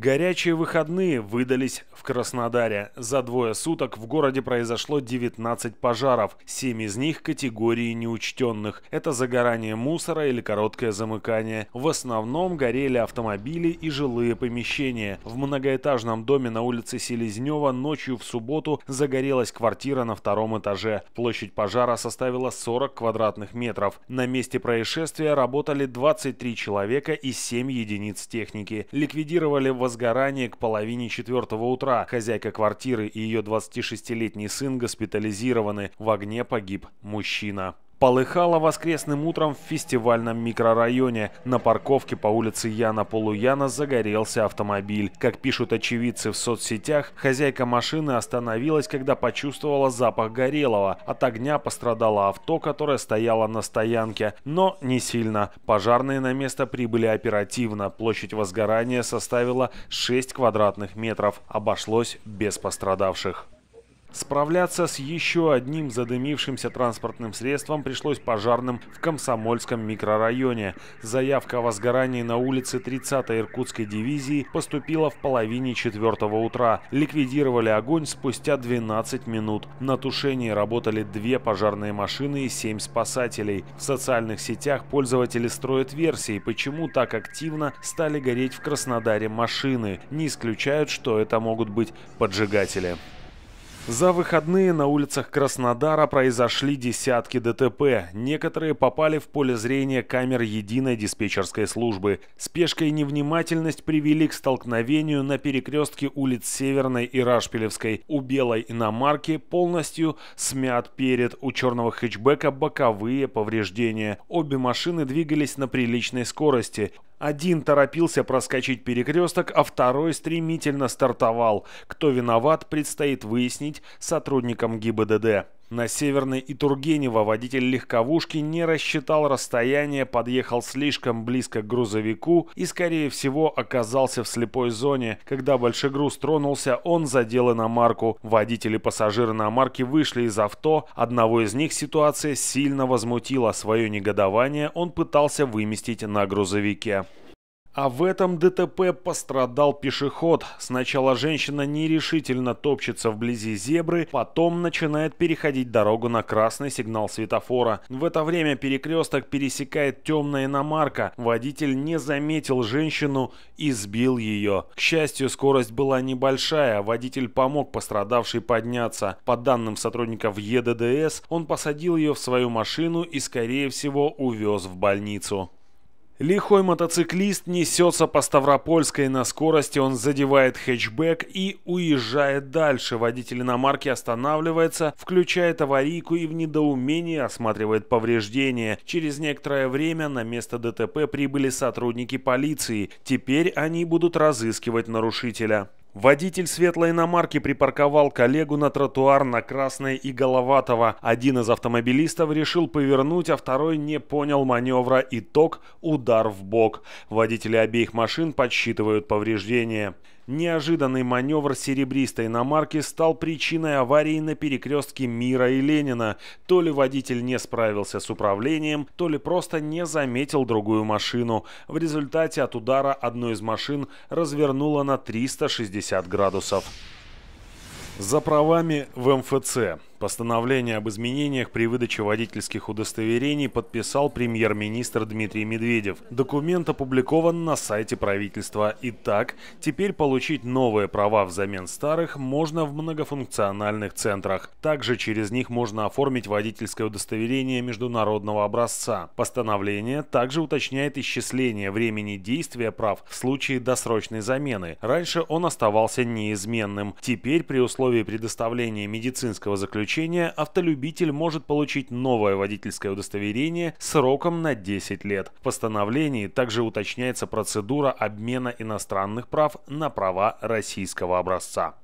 Горячие выходные выдались в Краснодаре. За двое суток в городе произошло 19 пожаров, 7 из них категории неучтенных. Это загорание мусора или короткое замыкание. В основном горели автомобили и жилые помещения. В многоэтажном доме на улице Селезнева ночью в субботу загорелась квартира на втором этаже. Площадь пожара составила 40 квадратных метров. На месте происшествия работали 23 человека и 7 единиц техники. Ликвидировали возгорание к половине четвертого утра. Хозяйка квартиры и ее 26-летний сын госпитализированы. В огне погиб мужчина полыхало воскресным утром в фестивальном микрорайоне. На парковке по улице Яна Полуяна загорелся автомобиль. Как пишут очевидцы в соцсетях, хозяйка машины остановилась, когда почувствовала запах горелого. От огня пострадало авто, которое стояло на стоянке. Но не сильно. Пожарные на место прибыли оперативно. Площадь возгорания составила 6 квадратных метров. Обошлось без пострадавших. Справляться с еще одним задымившимся транспортным средством пришлось пожарным в Комсомольском микрорайоне. Заявка о возгорании на улице 30-й Иркутской дивизии поступила в половине четвертого утра. Ликвидировали огонь спустя 12 минут. На тушении работали две пожарные машины и семь спасателей. В социальных сетях пользователи строят версии, почему так активно стали гореть в Краснодаре машины. Не исключают, что это могут быть поджигатели. За выходные на улицах Краснодара произошли десятки ДТП. Некоторые попали в поле зрения камер единой диспетчерской службы. Спешка и невнимательность привели к столкновению на перекрестке улиц Северной и Рашпилевской. У белой иномарки полностью смят перед. У черного хэтчбека боковые повреждения. Обе машины двигались на приличной скорости. Один торопился проскочить перекресток, а второй стремительно стартовал. Кто виноват, предстоит выяснить сотрудникам ГИБДД. На северной и Итургенева водитель легковушки не рассчитал расстояние, подъехал слишком близко к грузовику и, скорее всего, оказался в слепой зоне. Когда большой груз тронулся, он задел иномарку. Водители и на марке вышли из авто. Одного из них ситуация сильно возмутила. Свое негодование он пытался выместить на грузовике. А в этом ДТП пострадал пешеход. Сначала женщина нерешительно топчется вблизи зебры, потом начинает переходить дорогу на красный сигнал светофора. В это время перекресток пересекает темная иномарка. Водитель не заметил женщину и сбил ее. К счастью, скорость была небольшая. Водитель помог пострадавшей подняться. По данным сотрудников ЕДДС, он посадил ее в свою машину и, скорее всего, увез в больницу. Лихой мотоциклист несется по Ставропольской на скорости, он задевает хэтчбэк и уезжает дальше. Водитель иномарки останавливается, включает аварийку и в недоумении осматривает повреждения. Через некоторое время на место ДТП прибыли сотрудники полиции. Теперь они будут разыскивать нарушителя. Водитель светлой иномарки припарковал коллегу на тротуар на Красной и Головатого. Один из автомобилистов решил повернуть, а второй не понял маневра. Итог – удар в бок. Водители обеих машин подсчитывают повреждения. Неожиданный маневр серебристой иномарки стал причиной аварии на перекрестке Мира и Ленина. То ли водитель не справился с управлением, то ли просто не заметил другую машину. В результате от удара одной из машин развернуло на 360 градусов. За правами в МФЦ. Постановление об изменениях при выдаче водительских удостоверений подписал премьер-министр Дмитрий Медведев. Документ опубликован на сайте правительства. Итак, теперь получить новые права взамен старых можно в многофункциональных центрах. Также через них можно оформить водительское удостоверение международного образца. Постановление также уточняет исчисление времени действия прав в случае досрочной замены. Раньше он оставался неизменным. Теперь при условии предоставления медицинского заключения заключения автолюбитель может получить новое водительское удостоверение сроком на 10 лет. В постановлении также уточняется процедура обмена иностранных прав на права российского образца.